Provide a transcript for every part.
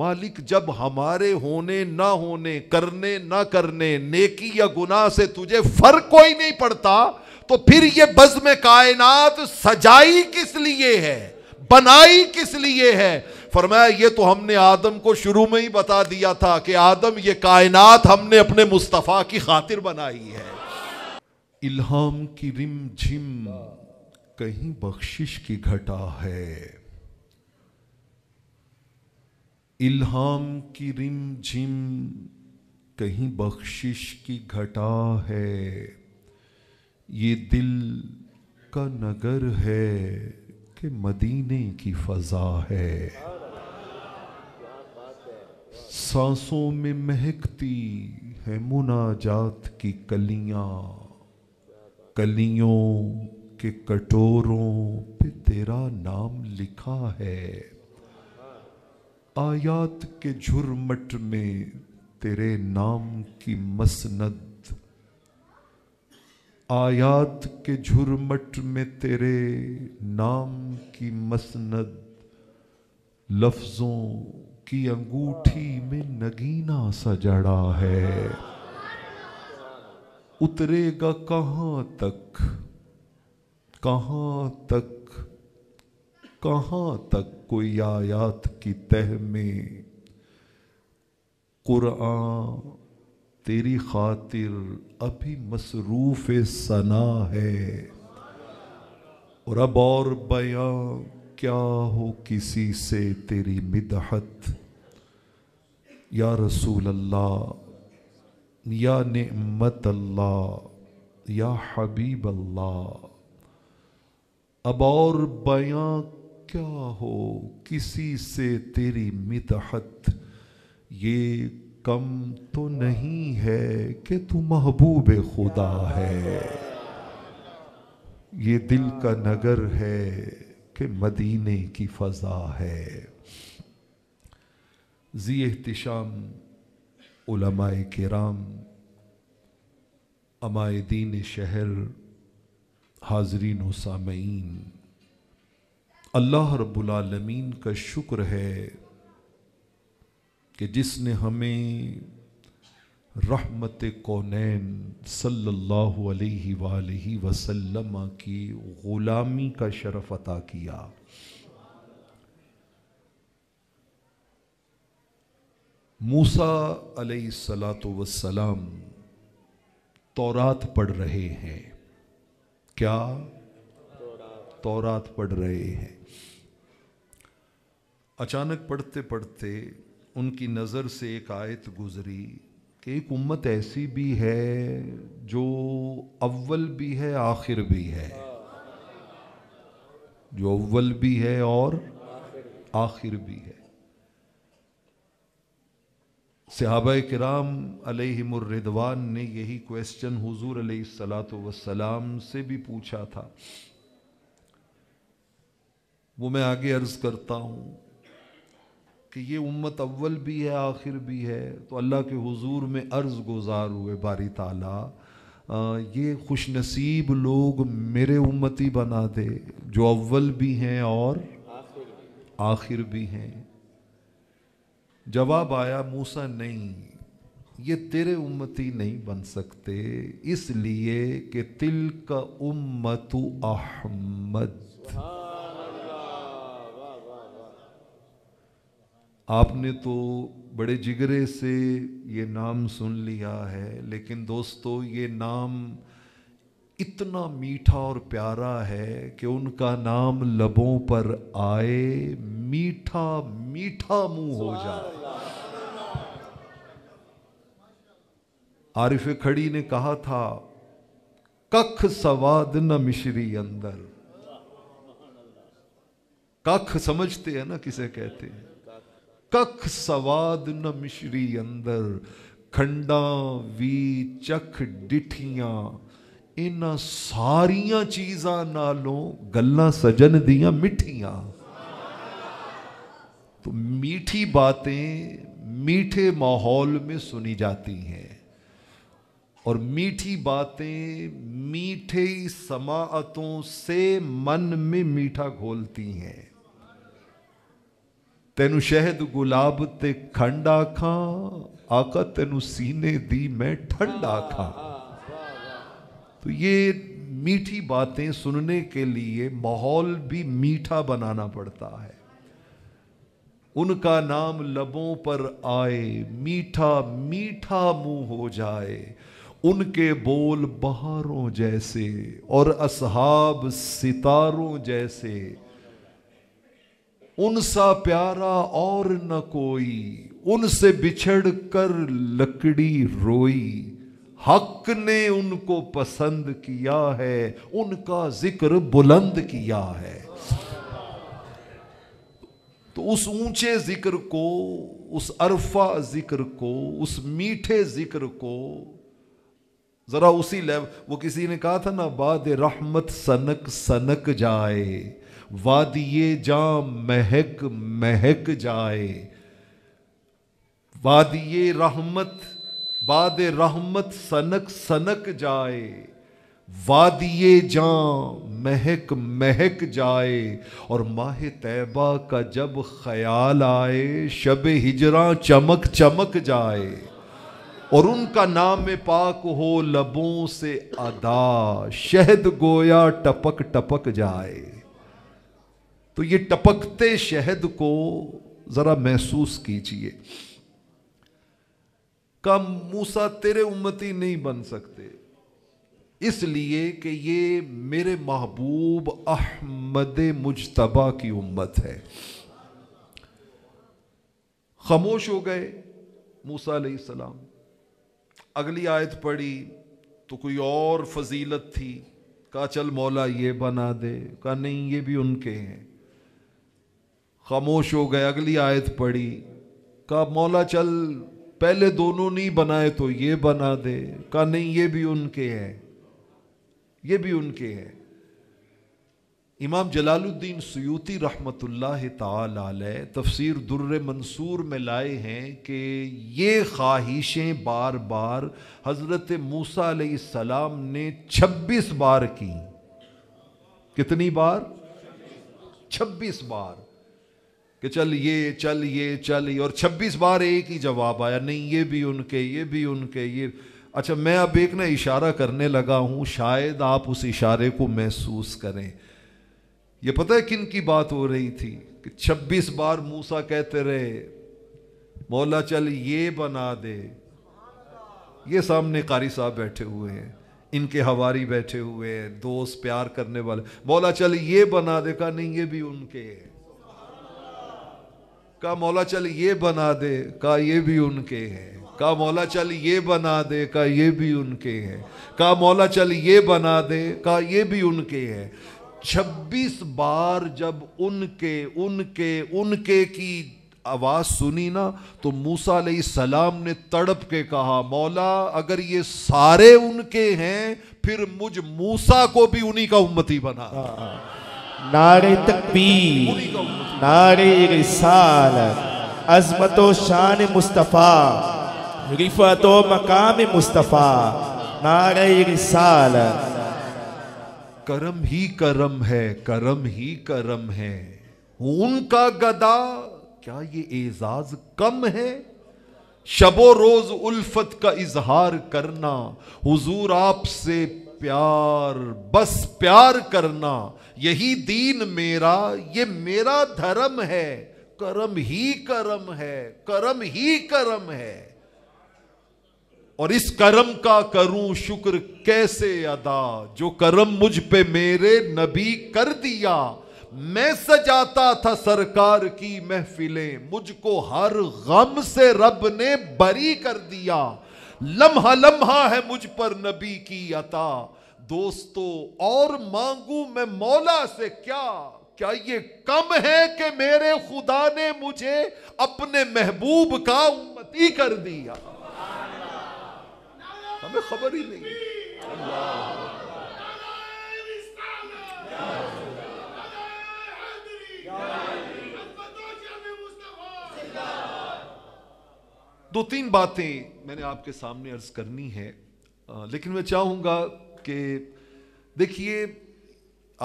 मालिक जब हमारे होने ना होने करने ना करने नेकी या गुनाह से तुझे फर्क कोई नहीं पड़ता तो फिर ये बज्म कायनात सजाई किस लिए है बनाई किस लिए है फरमाया ये तो हमने आदम को शुरू में ही बता दिया था कि आदम ये कायनात हमने अपने मुस्तफ़ा की खातिर बनाई है इल्हाम की रिम झिम कहीं बख्शिश की घटा है इल्हाम की रिम झिम कहीं बख्शिश की घटा है ये दिल का नगर है कि मदीने की फजा है सांसों में महकती है मुनाजात की कलियां कलियों के कटोरों पे तेरा नाम लिखा है आयात के झुरमट में तेरे नाम की मसनद आयात के झुरमट में तेरे नाम की मसनद लफ्जों की अंगूठी में नगीना सा जड़ा है उतरेगा कहाँ तक कहाँ तक कहाँ तक कोई आयात की तह में कुरान तेरी खातिर अभी मसरूफ सना है और अब और बयां क्या हो किसी से तेरी मिदहत या रसूल अल्लाह या नेमत अल्लाह या हबीब अल्लाह अब और बयां क्या हो किसी से तेरी मितहत ये कम तो नहीं है कि तू महबूब खुदा है ये दिल का नगर है कि मदीने की फ़ज़ा है जी अहतशाम उलमाए कराम दीन शहर हाजरीन सामीन अल्लाह रब्बुल का शुक्र है कि जिसने हमें रहमत कौनैन सल्लल्लाहु अलैहि वसल्लम की ग़ुलामी का शरफ़ अता किया मूसा अलैहिस्सलातु वसलाम तौरात पढ़ रहे हैं क्या तौरात पढ़ रहे हैं अचानक पढ़ते पढ़ते उनकी नज़र से एक आयत गुज़री कि एक उम्मत ऐसी भी है जो अव्वल भी है आखिर भी है जो अव्वल भी है और आखिर भी है सहाब कराम अलहमरदवान ने यही क्वेश्चन हुजूर सलात वसलाम से भी पूछा था वो मैं आगे अर्ज़ करता हूँ कि ये उम्मत अव्वल भी है आखिर भी है तो अल्लाह के हुजूर में अर्ज़ गुजार हुए बारी ताला ये खुश नसीब लोग मेरे उम्मती बना दे जो अव्वल भी हैं और आखिर भी हैं जवाब आया मूसा नहीं ये तेरे उम्मती नहीं बन सकते इसलिए कि तिल का उम्मत अहमद आपने तो बड़े जिगरे से ये नाम सुन लिया है लेकिन दोस्तों ये नाम इतना मीठा और प्यारा है कि उनका नाम लबों पर आए मीठा मीठा मुंह हो जाए आरिफ खड़ी ने कहा था कख सवाद न मिश्री अंदर कख समझते हैं ना किसे कहते हैं कख सवाद न मिश्री अंदर खंडा वी चख डिठिया इन सारिया चीजा नालों गल्ला सजन दिया मिठिया तो मीठी बातें मीठे माहौल में सुनी जाती हैं और मीठी बातें मीठे समातों से मन में मीठा घोलती हैं तेन शहद गुलाब ते खंड आखा आका तेन सीने दी मैं ठंड आखा तो ये मीठी बातें सुनने के लिए माहौल भी मीठा बनाना पड़ता है उनका नाम लबों पर आए मीठा मीठा मुंह हो जाए उनके बोल बहारों जैसे और असहाब सितारों जैसे उनसा प्यारा और न कोई उनसे बिछड़ कर लकड़ी रोई हक ने उनको पसंद किया है उनका जिक्र बुलंद किया है तो उस ऊंचे जिक्र को उस अरफा जिक्र को उस मीठे जिक्र को जरा उसी लेव वो किसी ने कहा था ना बाद रहमत सनक सनक जाए वादिये जा महक महक जाए वादिये रहमत बाद रहमत सनक सनक जाए वादिये जा महक महक जाए और माह तैबा का जब ख्याल आए शब हिजरा चमक चमक जाए और उनका नाम पाक हो लबों से अदा शहद गोया टपक टपक जाए तो ये टपकते शहद को जरा महसूस कीजिए का मूसा तेरे उम्मती नहीं बन सकते इसलिए कि ये मेरे महबूब अहमद मुजतबा की उम्मत है खामोश हो गए मूसा सलाम अगली आयत पढ़ी तो कोई और फजीलत थी कहा चल मौला ये बना दे कहा नहीं ये भी उनके हैं खामोश हो गए अगली आयत पढ़ी कहा मौला चल पहले दोनों नहीं बनाए तो ये बना दे कहा नहीं ये भी उनके हैं ये भी उनके हैं इमाम जलालुद्दीन सयूती रहमतुल्लाह ताल तफसीर दुर्र मंसूर में लाए हैं कि ये ख्वाहिशें बार बार हज़रत मूसा सलाम ने 26 बार की कितनी बार 26 बार कि चल ये चल ये चल ये और 26 बार एक ही जवाब आया नहीं ये भी उनके ये भी उनके ये अच्छा मैं अब एक ना इशारा करने लगा हूँ शायद आप उस इशारे को महसूस करें ये पता है किन की बात हो रही थी कि 26 बार मूसा कहते रहे मौला चल ये बना दे ये सामने कारी साहब बैठे हुए हैं इनके हवारी बैठे हुए हैं दोस्त प्यार करने वाले मौला चल ये बना देखा नहीं ये भी उनके हैं का मौला चल ये बना दे का ये भी उनके हैं का मौला चल ये बना दे का ये भी उनके हैं का मौला चल ये बना दे का ये भी उनके हैं छब्बीस बार जब उनके उनके उनके की आवाज़ सुनी ना तो मूसा सलाम ने तड़प के कहा मौला अगर ये सारे उनके हैं फिर मुझ मूसा को भी उन्हीं का उम्मती बना नारे तकबीर नारे रिसाल अजमत शान मुस्तफ़ा रिफत मकाम मुस्तफ़ा नारे रिसाल करम ही करम है करम ही करम है उनका गदा क्या ये एजाज कम है शबो रोज उल्फत का इजहार करना हुजूर आपसे प्यार बस प्यार करना यही दीन मेरा ये मेरा धर्म है कर्म ही कर्म है कर्म ही कर्म है और इस कर्म का करूं शुक्र कैसे अदा जो कर्म मुझ पे मेरे नबी कर दिया मैं सजाता था सरकार की महफिलें मुझको हर गम से रब ने बरी कर दिया लम्हा लम्हा है मुझ पर नबी की अता दोस्तों और मांगू मैं मौला से क्या क्या ये कम है कि मेरे खुदा ने मुझे अपने महबूब का उन्नति कर दिया हमें खबर ही नहीं दो तीन बातें मैंने आपके सामने अर्ज करनी है लेकिन मैं चाहूँगा कि देखिए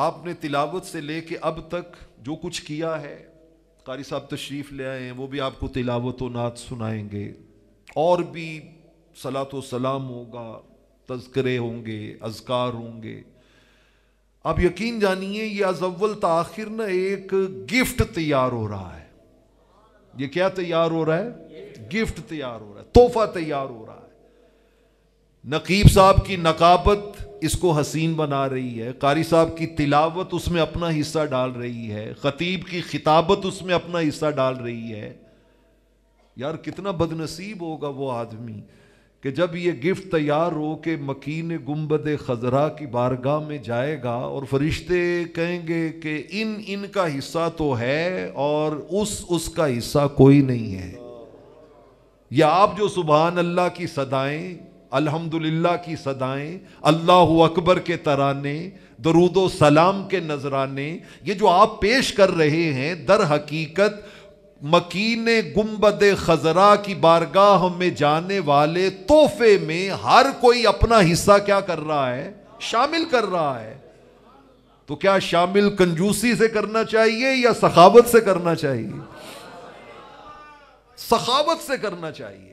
आपने तिलावत से कर अब तक जो कुछ किया है कारी साहब तशरीफ़ ले आए हैं वो भी आपको तिलावत व नात सुनाएंगे और भी सलात सलाम होगा तस्करे होंगे अजकार होंगे आप यकीन जानिए ये अजवल तखिर न एक गिफ्ट तैयार हो रहा है ये क्या तैयार हो रहा है गिफ्ट तैयार हो रहा है तोहफा तैयार हो रहा है नकीब साहब की नकाबत इसको हसीन बना रही है कारी साहब की तिलावत उसमें अपना हिस्सा डाल रही है खतीब की खिताबत उसमें अपना हिस्सा डाल रही है यार कितना बदनसीब होगा वो आदमी कि जब ये गिफ्ट तैयार हो के मकीन गुम्बद खजरा की बारगाह में जाएगा और फरिश्ते कहेंगे कि इन इनका हिस्सा तो है और उस उसका हिस्सा कोई नहीं है या आप जो सुबहान अल्लाह की सदाएं अल्हम्दुलिल्लाह की सदाएं अल्लाह अकबर के तराने दरुदो सलाम के नजराने ये जो आप पेश कर रहे हैं दर हकीकत मकीन गुम्बद खजरा की बारगाह में जाने वाले तोहफे में हर कोई अपना हिस्सा क्या कर रहा है शामिल कर रहा है तो क्या शामिल कंजूसी से करना चाहिए या सखावत से करना चाहिए सखावत से करना चाहिए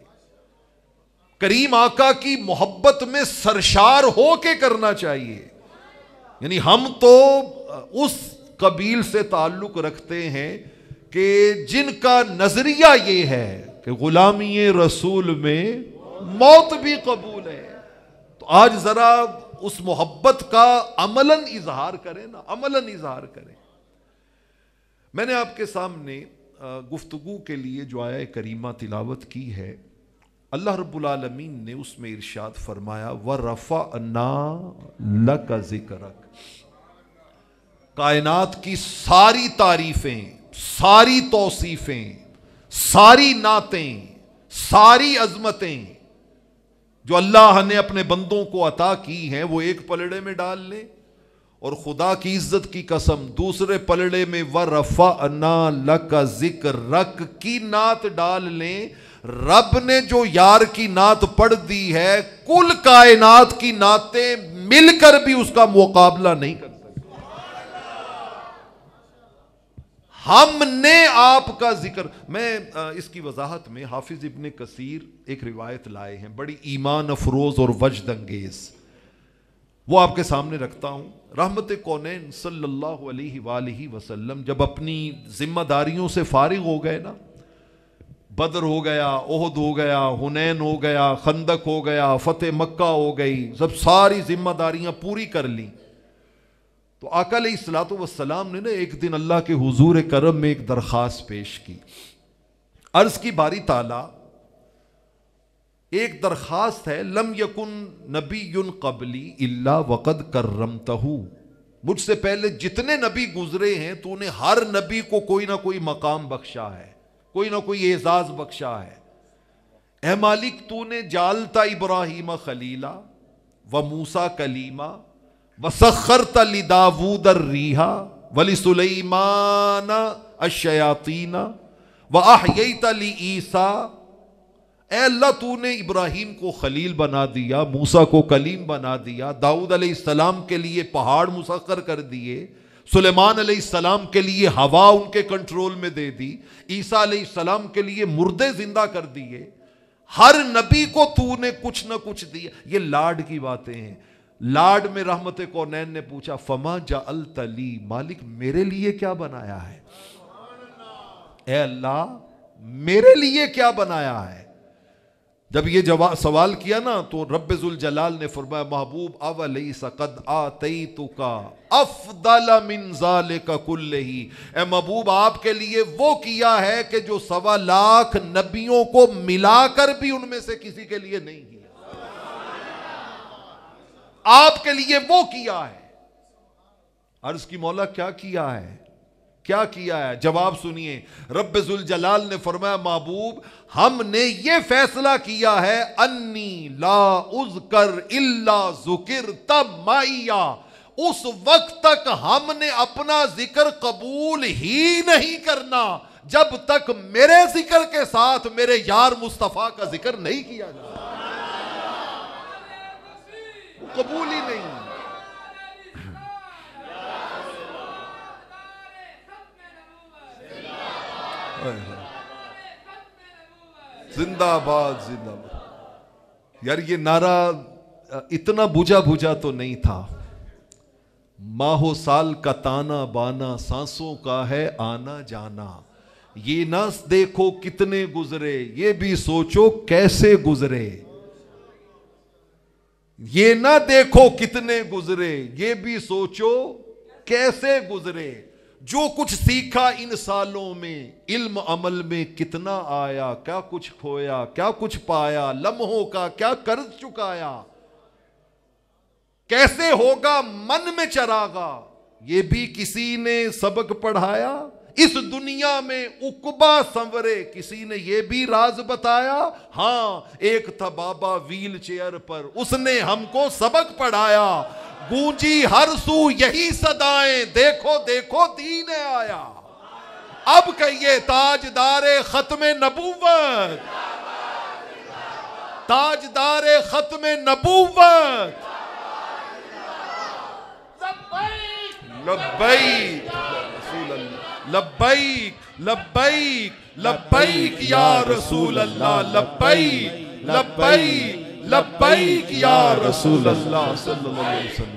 करीम आका की मोहब्बत में सरशार हो के करना चाहिए यानी हम तो उस कबील से ताल्लुक रखते हैं कि जिनका नजरिया ये है कि गुलामी रसूल में मौत भी कबूल है तो आज जरा उस मोहब्बत का अमलन इजहार करें ना अमलन इजहार करें मैंने आपके सामने गुफ्तु के लिए जो आया करीमा तिलावत की है अल्लाह रब्लमीन ने उसमें इरशाद फरमाया व रफ़ा ना लका जिक्रक कायनात की सारी तारीफ़ें सारी तोसीफ़ें सारी नातें सारी अजमतें जो अल्लाह ने अपने बंदों को अता की हैं वो एक पलड़े में डाल लें और खुदा की इज्जत की कसम दूसरे पलड़े में व रफा अना लक जिक्र रक की नात डाल लें रब ने जो यार की नात पढ़ दी है कुल कायनात की नातें मिलकर भी उसका मुकाबला नहीं कर हमने आपका जिक्र मैं इसकी वजाहत में हाफिज इबन कसीर एक रिवायत लाए हैं बड़ी ईमान अफरोज और वजद अंगेज़ वो आपके सामने रखता हूँ रहमत कौन सल्ला वसलम जब अपनी जिम्मेदारियों से फारिग हो गए ना बदर हो गया ओहद हो गया हुनैन हो गया खंदक हो गया फतेह मक्का हो गई सब सारी जिम्मेदारियां पूरी कर ली तो अकल सलात वसलाम ने ना एक दिन अल्लाह के हजूर करम में एक दरख्वास्त पेश की अर्ज़ की बारी ताला एक दरख्वास्त है लम यकुन नबी युन कबली इला वक़द करम तहू मुझसे पहले जितने नबी गुजरे हैं तो उन्हें हर नबी को कोई ना कोई मकाम बख्शा है कोई ना कोई एजाज़ बख्शा है ए मालिक तूने जालता इब्राहिम खलीला व मूसा कलीमा व सखर तली तलिदावूद रिहा वली सुलेमाना अशयातीना व आहयता ली ईसा अल्लाह तूने इब्राहिम को खलील बना दिया मूसा को कलीम बना दिया दाऊद अलैहिस्सलाम के लिए पहाड़ मुसक्र कर दिए सुलेमान अलैहिस्सलाम के लिए हवा उनके कंट्रोल में दे दी ईसा अलैहिस्सलाम के लिए मुर्दे जिंदा कर दिए हर नबी को तूने कुछ ना कुछ दिया ये लाड की बातें हैं लाड में रहमत कौनैन ने पूछा फमा जा अल तली मालिक मेरे लिए क्या बनाया है अल्लाह मेरे लिए क्या बनाया है जब ये जवाब सवाल किया ना तो रब्जुल जलाल ने फरमाया महबूब अव सकद आते तो का कुल का ही ए महबूब आपके लिए वो किया है कि जो सवा लाख नबियों को मिलाकर भी उनमें से किसी के लिए नहीं किया आपके लिए वो किया है अर्ज की मौला क्या किया है क्या किया है जवाब सुनिए रब्बुल जलाल ने फरमाया महबूब हमने ये फैसला किया है अन्नी ला कर इला जुकिर तब माइया उस वक्त तक हमने अपना जिक्र कबूल ही नहीं करना जब तक मेरे जिक्र के साथ मेरे यार मुस्तफ़ा का जिक्र नहीं किया जा कबूल ही नहीं जिंदाबाद जिंदाबाद यार ये नारा इतना बुझा बुझा तो नहीं था माहो साल का ताना बाना सांसों का है आना जाना ये ना देखो कितने गुजरे ये भी सोचो कैसे गुजरे ये ना देखो कितने गुजरे ये भी सोचो कैसे गुजरे जो कुछ सीखा इन सालों में इल्म अमल में कितना आया क्या कुछ खोया क्या कुछ पाया लम्हों का क्या कर्ज चुकाया कैसे होगा मन में चरागा ये भी किसी ने सबक पढ़ाया इस दुनिया में उकबा संवरे किसी ने यह भी राज बताया हां एक था बाबा व्हील चेयर पर उसने हमको सबक पढ़ाया गूंजी हर सू यही सदाएं देखो देखो दीन आया अब कहिए ताजदार खत्म नबूवत ताजदार खत्म नबूवत लब्बैक लब्बैक लब्बैक या रसूल अल्लाह लब्बैक लब्बैक लब्बैक या रसूल अल्लाह सल्लल्लाहु अलैहि वसल्लम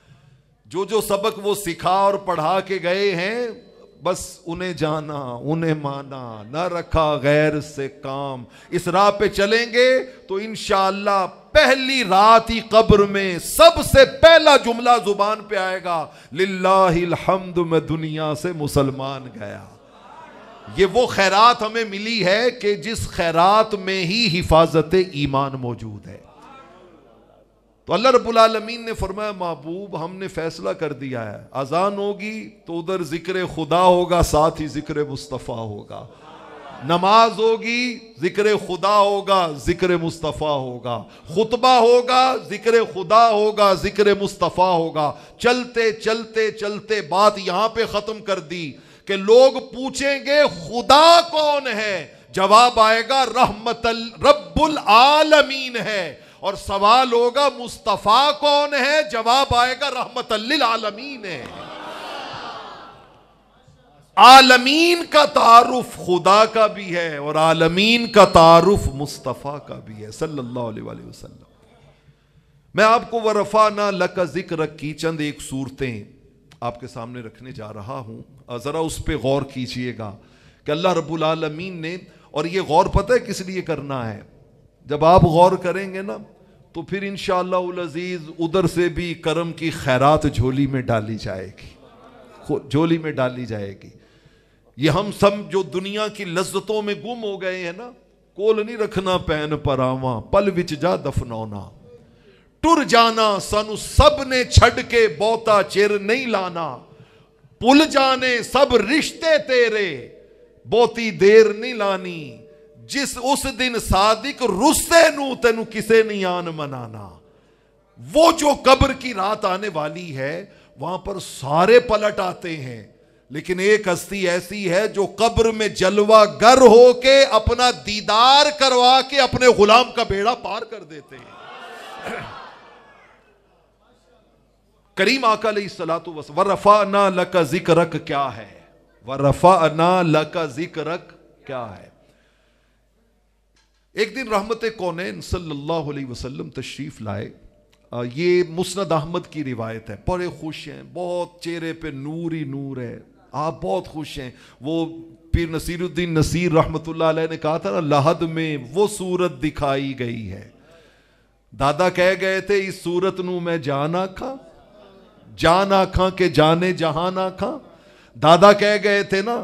जो जो सबक वो सिखा और पढ़ा के गए हैं बस उन्हें जाना उन्हें माना न रखा गैर से काम इस राह पे चलेंगे तो इन पहली रात ही कब्र में सबसे पहला जुमला जुबान पे आएगा लिल्लाहमद में दुनिया से मुसलमान गया ये वो खैरात हमें मिली है कि जिस खैरात में ही हिफाजत ईमान मौजूद है तो अल्लाह रबालमीन ने फरमाया महबूब हमने फैसला कर दिया है अजान होगी तो उधर जिक्र खुदा होगा साथ ही जिक्र मुस्तफ़ा होगा नमाज होगी जिक्र खुदा होगा जिक्र मुस्तफ़ा होगा खुतबा होगा जिक्र खुदा होगा जिक्र मुस्तफ़ा होगा चलते चलते चलते बात यहाँ पे ख़त्म कर दी कि लोग पूछेंगे खुदा कौन है जवाब आएगा रहमतल रबुल आलमीन है और सवाल होगा मुस्तफ़ा कौन है जवाब आएगा रहमत आलमीन है आलमीन का तारुफ खुदा का भी है और आलमीन का तारुफ मुस्तफ़ा का भी है सल्लल्लाहु अलैहि वसल्लम मैं आपको वरफा ना लक जिक्र की चंद एक सूरतें आपके सामने रखने जा रहा हूं ज़रा उस पर गौर कीजिएगा कि अल्लाह रब्बुल आलमीन ने और ये गौर पता है किस लिए करना है जब आप गौर करेंगे ना तो फिर इन शजीज़ उधर से भी करम की खैरात झोली में डाली जाएगी झोली में डाली जाएगी ये हम सब जो दुनिया की लज्जतों में गुम हो गए हैं ना कोल नहीं रखना पैन पर आवा पल विच जा दफनौना टुर जाना सानू सब ने छड़ के बहुता चिर नहीं लाना पुल जाने सब रिश्ते तेरे बहुती देर नहीं लानी जिस उस दिन सादिक रुस्से तेन किसे नहीं आन मनाना वो जो कब्र की रात आने वाली है वहां पर सारे पलट आते हैं लेकिन एक हस्ती ऐसी है जो कब्र में जलवा गर होके अपना दीदार करवा के अपने गुलाम का बेड़ा पार कर देते हैं करीम आका सलातु वस वरफा लक जिक रख क्या है वरफा लक जिक रख क्या है एक दिन रहमत कौन सल्लल्लाहु अलैहि वसल्लम तशरीफ़ लाए ये मुस्नद अहमद की रिवायत है बड़े खुश हैं बहुत चेहरे पे नूर ही नूर है आप बहुत खुश हैं वो पीर नसीरुद्दीन नसीर रहमत ने कहा था ना लहद में वो सूरत दिखाई गई है दादा कह गए थे इस सूरत नू मैं जान आखा जान आखा के जाने जहान आखा दादा कह गए थे ना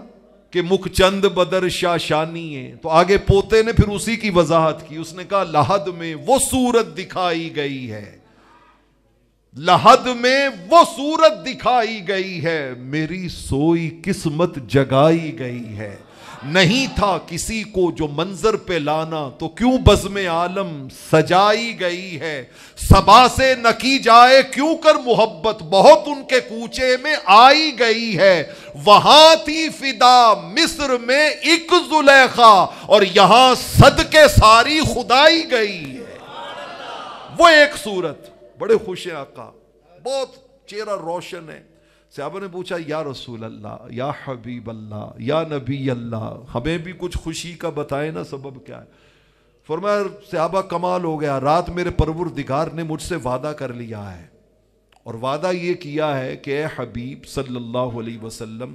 कि मुख चंद बदर शाशानी है तो आगे पोते ने फिर उसी की वजाहत की उसने कहा लहद में वो सूरत दिखाई गई है लहद में वो सूरत दिखाई गई है मेरी सोई किस्मत जगाई गई है नहीं था किसी को जो मंजर पे लाना तो क्यों बजम आलम सजाई गई है सबा से नकी जाए क्यों कर मोहब्बत बहुत उनके कूचे में आई गई है वहां थी फिदा मिस्र में एक जुलेखा और यहां सद के सारी खुदाई गई है वो एक सूरत बड़े खुश हैं आका बहुत चेहरा रोशन है सहाबा ने पूछा या रसूल अल्लाह या हबीब अल्लाह या नबी अल्लाह हमें भी कुछ खुशी का बताएं ना सबब क्या है फरमाया सहाबा कमाल हो गया रात मेरे परवर दिगार ने मुझसे वादा कर लिया है और वादा ये किया है कि ए हबीब सल्लल्लाहु अलैहि वसल्लम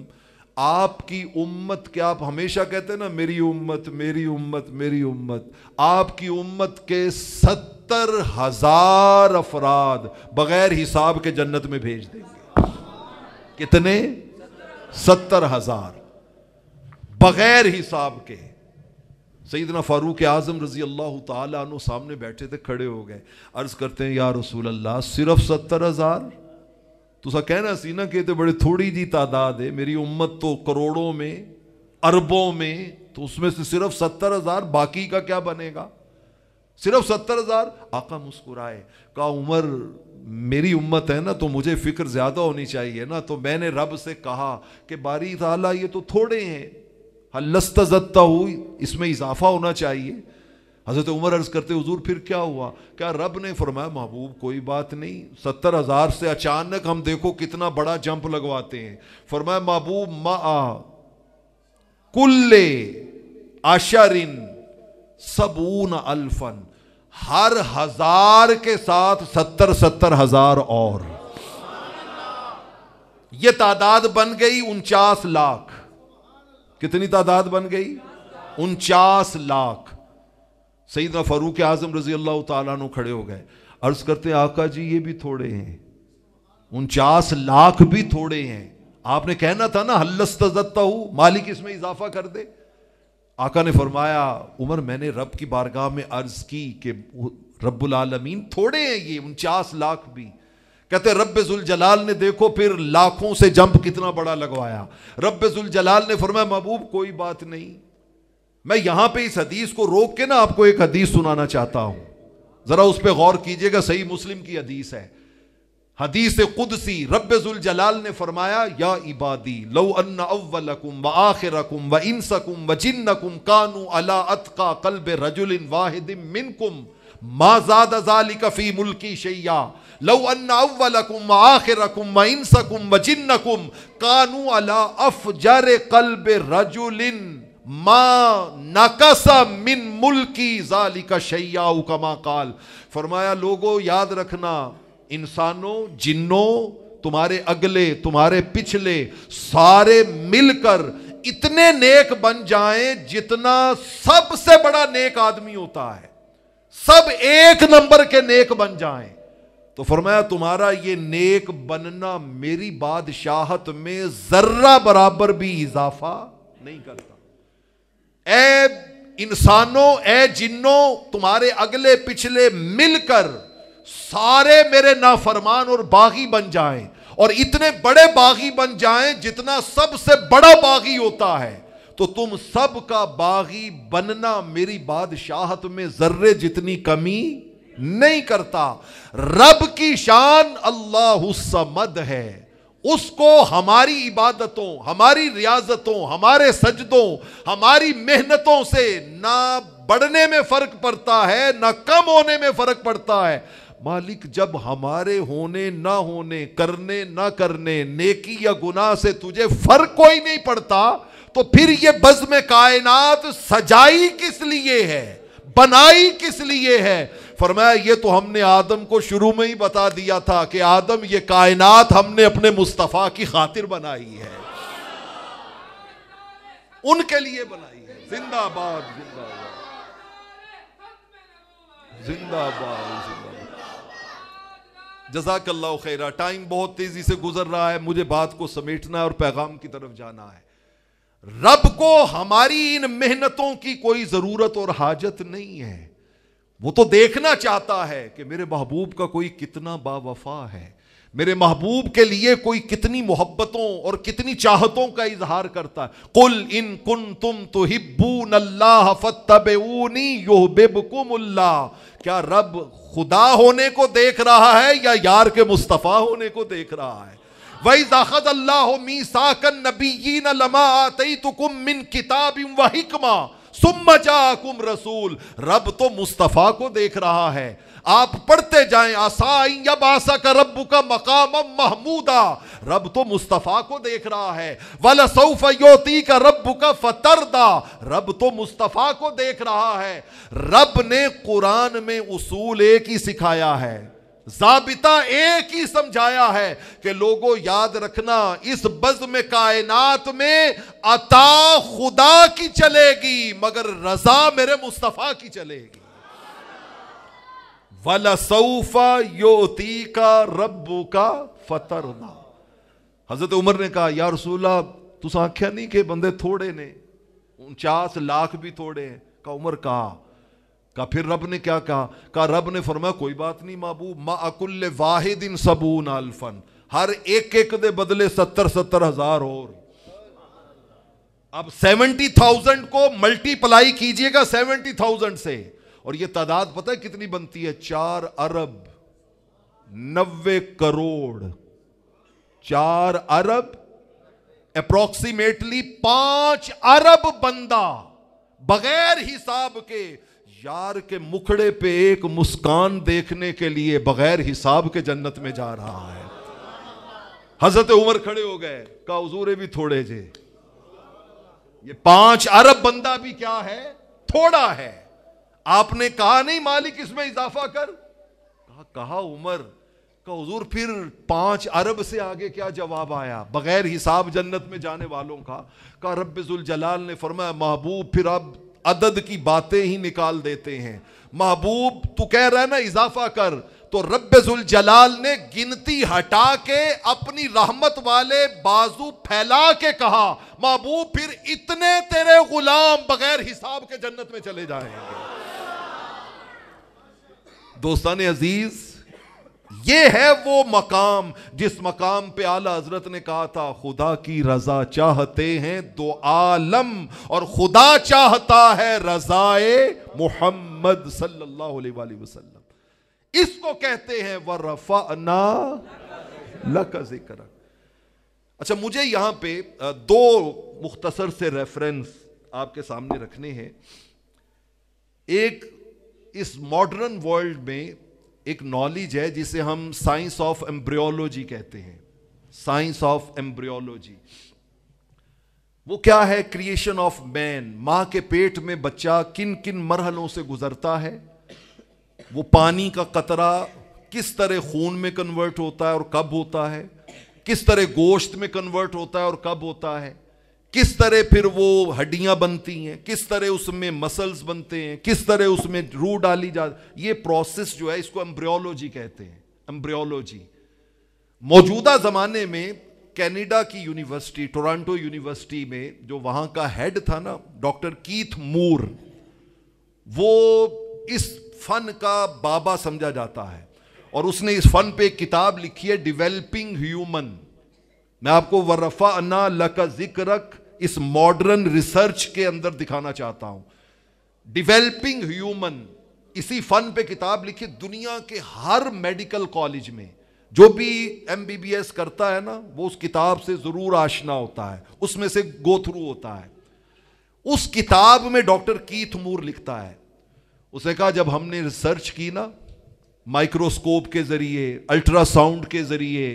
आपकी उम्मत क्या आप हमेशा कहते हैं ना मेरी उम्मत मेरी उम्मत मेरी उम्मत आपकी उम्मत के सत्तर हजार अफराद बगैर हिसाब के जन्नत में भेज देंगे कितने सत्तर हजार बगैर हिसाब के सईदना फारूक आजम रजी अल्लाह तु सामने बैठे थे खड़े हो गए अर्ज करते हैं या रसूल अल्लाह सिर्फ सत्तर हजार तुसा कहना सी ना कि तो बड़े थोड़ी जी तादाद है मेरी उम्मत तो करोड़ों में अरबों में तो उसमें से सिर्फ सत्तर हजार बाकी का क्या बनेगा सिर्फ सत्तर हजार आका मुस्कुराए का उमर मेरी उम्मत है ना तो मुझे फ़िक्र ज़्यादा होनी चाहिए ना तो मैंने रब से कहा कि बारी ताला ये तो थोड़े हैं हल्लस्ता जत्ता हुई इसमें इजाफा होना चाहिए हज़रत उमर अर्ज़ करते हुजूर फिर क्या हुआ क्या रब ने फरमाया महबूब कोई बात नहीं सत्तर हज़ार से अचानक हम देखो कितना बड़ा जंप लगवाते हैं फरमाया महबूब मा कुल्ले आशारिन सबून अल्फन हर हजार के साथ सत्तर सत्तर हजार और ये तादाद बन गई उनचास लाख कितनी तादाद बन गई उनचास लाख सईद फारूक आजम रजी अल्लाह तु खड़े हो गए अर्ज करते आका जी ये भी थोड़े हैं उनचास लाख भी थोड़े हैं आपने कहना था ना हल्लस्तता हूं मालिक इसमें इजाफा कर दे आका ने फरमाया उमर मैंने रब की बारगाह में अर्ज की कि रबालमीन थोड़े हैं ये उनचास लाख भी कहते रब्बुल जलाल ने देखो फिर लाखों से जंप कितना बड़ा लगवाया रब्बुल जलाल ने फरमाया महबूब कोई बात नहीं मैं यहां पे इस हदीस को रोक के ना आपको एक हदीस सुनाना चाहता हूं जरा उस पर गौर कीजिएगा सही मुस्लिम की हदीस है हदीस कुदसी रब्जुल जलाल ने फरमाया या इबादी लो व व इनसकुम व जिन्नकुम कानू अला कल्ब मिनकुम फरमाया लोगो याद रखना इंसानों जिन्नों तुम्हारे अगले तुम्हारे पिछले सारे मिलकर इतने नेक बन जाएं जितना सबसे बड़ा नेक आदमी होता है सब एक नंबर के नेक बन जाएं तो फरमाया तुम्हारा ये नेक बनना मेरी बादशाहत में जर्रा बराबर भी इजाफा नहीं करता ए इंसानों ए जिन्नों तुम्हारे अगले पिछले मिलकर सारे मेरे नाफरमान और बागी बन जाएं और इतने बड़े बागी बन जाएं जितना सबसे बड़ा बागी होता है तो तुम सब का बागी बनना मेरी बादशाहत में जर्रे जितनी कमी नहीं करता रब की शान अल्लाह समद है उसको हमारी इबादतों हमारी रियाजतों हमारे सजदों हमारी मेहनतों से ना बढ़ने में फर्क पड़ता है ना कम होने में फर्क पड़ता है मालिक जब हमारे होने ना होने करने ना करने नेकी या गुनाह से तुझे फर्क कोई नहीं पड़ता तो फिर ये बज्म कायनात सजाई किस लिए है बनाई किस लिए है फरमाया ये तो हमने आदम को शुरू में ही बता दिया था कि आदम ये कायनात हमने अपने मुस्तफ़ा की खातिर बनाई है उनके लिए बनाई है जिंदाबाद जिंदाबाद जिंदाबाद जिंदाबाद जजाकल्ला खैरा टाइम बहुत तेजी से गुजर रहा है मुझे बात को समेटना है और पैगाम की तरफ जाना है रब को हमारी इन मेहनतों की कोई जरूरत और हाजत नहीं है वो तो देखना चाहता है कि मेरे महबूब का कोई कितना बावफा है मेरे महबूब के लिए कोई कितनी मोहब्बतों और कितनी चाहतों का इजहार करता है कुल इन कुन तुम तो हिब्बून अल्लाह फतबनी क्या रब खुदा होने को देख रहा है या यार के मुस्तफ़ा होने को देख रहा है वही जाखद अल्लाह मी साकन नबीन लमा तो कुम मिन किताब वहिकमा सुम रसूल रब तो मुस्तफ़ा को देख रहा है आप पढ़ते जाएं आसाई अब बासा का रब का मकाम महमूदा रब तो मुस्तफ़ा को देख रहा है वल सऊफ योती का रब का फतरदा रब तो मुस्तफ़ा को देख रहा है रब ने कुरान में उसूल एक ही सिखाया है जाबिता एक ही समझाया है कि लोगों याद रखना इस बज में कायनात में अता खुदा की चलेगी मगर रजा मेरे मुस्तफ़ा की चलेगी वलसऊफा योती का रबू का फतरना हजरत उमर ने कहा यार रसूला तुस आख्या नहीं के बंदे थोड़े ने उनचास लाख भी थोड़े हैं का उमर कहा का फिर रब ने क्या कहा का रब ने फरमाया कोई बात नहीं माबू मा अकुल्ल वाहिद इन सबून अल्फन हर एक एक दे बदले सत्तर सत्तर हजार और अब सेवेंटी थाउजेंड को मल्टीप्लाई कीजिएगा सेवेंटी थाउजेंड से और ये तादाद पता है कितनी बनती है चार अरब नब्बे करोड़ चार अरब अप्रोक्सीमेटली पांच अरब बंदा बगैर हिसाब के यार के मुखड़े पे एक मुस्कान देखने के लिए बगैर हिसाब के जन्नत में जा रहा है हजरत उमर खड़े हो गए का हजूरे भी थोड़े जे ये पांच अरब बंदा भी क्या है थोड़ा है आपने कहा नहीं मालिक इसमें इजाफा कर कहा कहा उमर का हजूर फिर पांच अरब से आगे क्या जवाब आया बगैर हिसाब जन्नत में जाने वालों का कहा रबुल जलाल ने फरमाया महबूब फिर आप अदद की बातें ही निकाल देते हैं महबूब तू कह रहा है ना इजाफा कर तो रबुल जलाल ने गिनती हटा के अपनी रहमत वाले बाजू फैला के कहा महबूब फिर इतने तेरे गुलाम बगैर हिसाब के जन्नत में चले जाएंगे दोस्तान अजीज ये है वो मकाम जिस मकाम पे आला हजरत ने कहा था खुदा की रजा चाहते हैं दो आलम और खुदा चाहता है रजाए मोहम्मद सल्लल्लाहु अलैहि वसल्लम इसको कहते हैं व रफा लक जिक्र अच्छा मुझे यहां पे दो मुख्तसर से रेफरेंस आपके सामने रखने हैं एक इस मॉडर्न वर्ल्ड में एक नॉलेज है जिसे हम साइंस ऑफ एम्ब्रियोलॉजी कहते हैं साइंस ऑफ एम्ब्रियोलॉजी वो क्या है क्रिएशन ऑफ मैन माँ के पेट में बच्चा किन किन मरहलों से गुजरता है वो पानी का कतरा किस तरह खून में कन्वर्ट होता है और कब होता है किस तरह गोश्त में कन्वर्ट होता है और कब होता है किस तरह फिर वो हड्डियां बनती हैं किस तरह उसमें मसल्स बनते हैं किस तरह उसमें रू डाली जा ये प्रोसेस जो है इसको एम्ब्रियोलॉजी कहते हैं एम्ब्रियोलॉजी मौजूदा ज़माने में कैनेडा की यूनिवर्सिटी टोरंटो यूनिवर्सिटी में जो वहां का हेड था ना डॉक्टर कीथ मूर वो इस फन का बाबा समझा जाता है और उसने इस फन पे किताब लिखी है डिवेलपिंग ह्यूमन मैं आपको वरफा अना लक जिक्रक इस मॉडर्न रिसर्च के अंदर दिखाना चाहता हूं डिवेलपिंग ह्यूमन इसी फन पे किताब लिखी दुनिया के हर मेडिकल कॉलेज में जो भी एम करता है ना वो उस किताब से ज़रूर आशना होता है उसमें से गो थ्रू होता है उस किताब में डॉक्टर कीथ मूर लिखता है उसने कहा जब हमने रिसर्च की ना माइक्रोस्कोप के ज़रिए अल्ट्रासाउंड के ज़रिए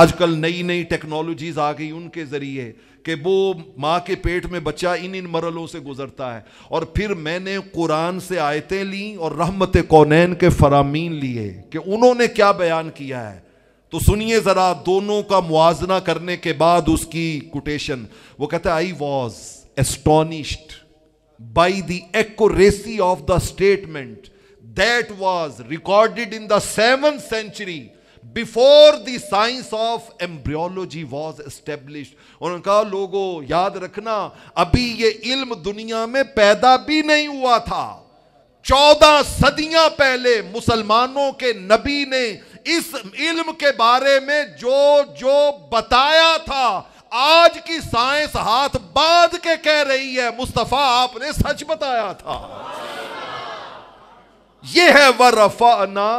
आजकल नई नई टेक्नोलॉजीज आ गई उनके ज़रिए कि वो माँ के पेट में बच्चा इन इन मरलों से गुजरता है और फिर मैंने कुरान से आयतें ली और रहमत कौनैन के फरामीन लिए कि उन्होंने क्या बयान किया है तो सुनिए ज़रा दोनों का मुआजना करने के बाद उसकी कोटेशन वो कहते I was astonished by the of the statement that was recorded in the seven century before the science of embryology was establish उन्होंने कहा लोगों याद रखना अभी ये इल्म दुनिया में पैदा भी नहीं हुआ था चौदह सदियां पहले मुसलमानों के नबी ने इस इल्म के बारे में जो जो बताया था आज की साइंस हाथ बांध के कह रही है मुस्तफा आपने सच बताया था यह है वरफा ना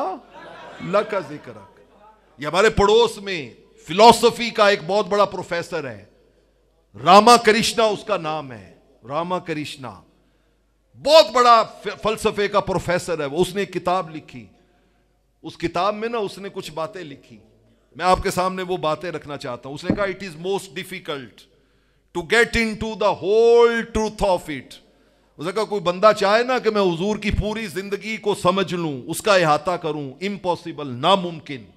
लक जिक्र ये हमारे पड़ोस में फिलॉसफी का एक बहुत बड़ा प्रोफेसर है रामा कृष्णा उसका नाम है रामा कृष्णा बहुत बड़ा फलसफे का प्रोफेसर है वो उसने किताब लिखी उस किताब में ना उसने कुछ बातें लिखी मैं आपके सामने वो बातें रखना चाहता हूं उसने कहा it is most difficult to get in to the whole truth of it उसने कहा कोई बंदा चाहे ना कि मैं हजूर की पूरी जिंदगी को समझ लूं उसका अहाता करूं इम्पॉसिबल नामुमकिन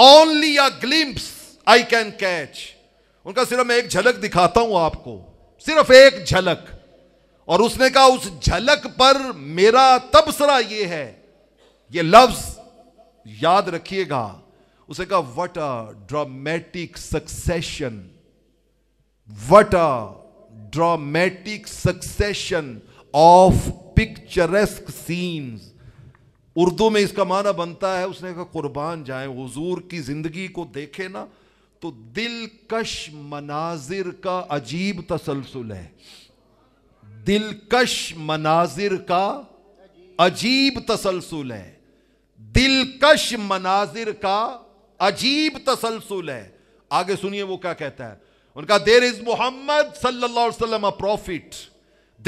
only a glimpse I can catch उनका सिर्फ मैं एक झलक दिखाता हूं आपको सिर्फ एक झलक और उसने कहा उस झलक पर मेरा तबसरा यह है यह लफ्ज याद रखिएगा उसे कहा what a dramatic succession what a dramatic succession of picturesque scenes Urdu में इसका माना बनता है उसने कहा कुर्बान जाए हजूर की ज़िंदगी को देखे ना तो दिलकश मनाजिर का अजीब तसलसल है दिलकश मनाजिर का अजीब तसलसल है दिलकश मनाजिर का अजीब तसलसल है आगे सुनिए वो क्या कहता है उनका देर इज मोहम्मद सल्लाम a prophet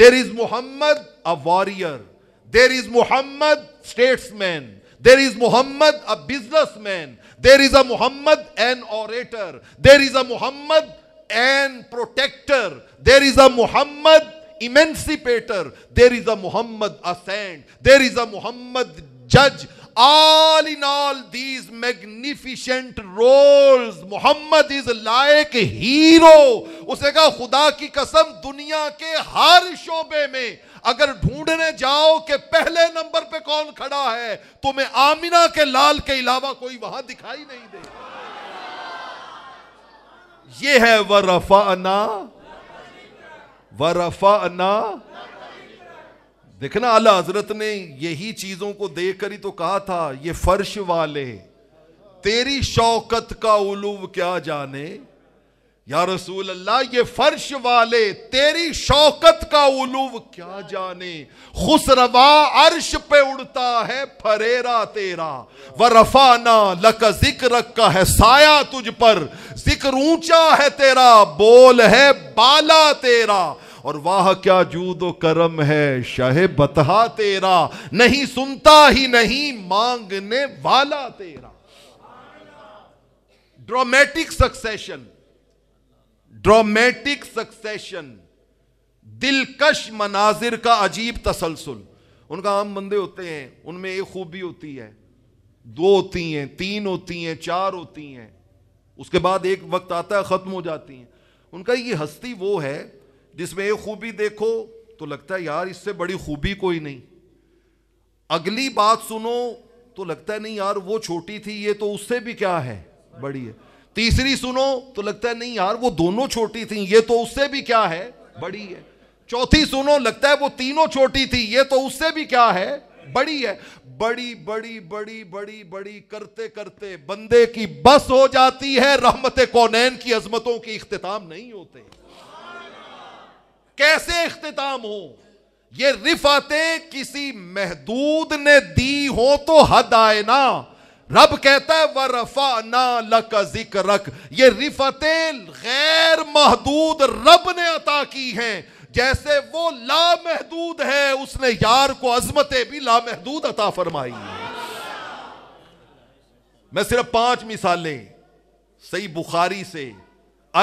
there is Muhammad a warrior There is Muhammad, statesman. There is Muhammad, a businessman. There is a Muhammad, an orator. There is a Muhammad, an protector. There is a Muhammad, emancipator. There is a Muhammad, a saint. There is a Muhammad, judge. All in all, these magnificent roles, Muhammad is like a hero. उसे कहा खुदा की कसम दुनिया के हर शोबे में अगर ढूंढने जाओ कि पहले नंबर पे कौन खड़ा है तुम्हें तो आमिना के लाल के अलावा कोई वहां दिखाई नहीं दे ये है व अना व अना देखना अला हजरत ने यही चीजों को देख कर ही तो कहा था ये फर्श वाले तेरी शौकत का उलूव क्या जाने या रसूल अल्लाह ये फर्श वाले तेरी शौकत का उलूव क्या जाने खुसरवा अर्श पे उड़ता है फरेरा तेरा व रफाना लक जिक्र का है साया तुझ पर जिक्र ऊंचा है तेरा बोल है बाला तेरा और वाह क्या जूदो करम है शहे बतहा तेरा नहीं सुनता ही नहीं मांगने वाला तेरा ड्रामेटिक सक्सेशन ड्रामेटिक सक्सेशन दिलकश मनाजिर का अजीब तसलसल उनका आम बंदे होते हैं उनमें एक खूबी होती है दो होती हैं तीन होती हैं चार होती हैं उसके बाद एक वक्त आता है ख़त्म हो जाती हैं उनका ये हस्ती वो है जिसमें एक खूबी देखो तो लगता है यार इससे बड़ी खूबी कोई नहीं अगली बात सुनो तो लगता है नहीं यार वो छोटी थी ये तो उससे भी क्या है बड़ी है तीसरी सुनो तो लगता है नहीं यार वो दोनों छोटी थी ये तो उससे भी क्या है बड़ी है चौथी सुनो लगता है वो तीनों छोटी थी ये तो उससे भी क्या है बड़ी है बड़ी बड़ी बड़ी बड़ी बड़ी करते करते बंदे की बस हो जाती है रहमत कौनैन की अजमतों के अख्ताम नहीं होते कैसे अख्ताम हो ये रिफातें किसी महदूद ने दी हो तो हद आए ना रब कहता है व रफा ना लक रख ये रिफतें गैर महदूद रब ने अता की हैं जैसे वो लामहदूद है उसने यार को अजमतें भी लामहदूद अता फरमाई है मैं सिर्फ पांच मिसालें सही बुखारी से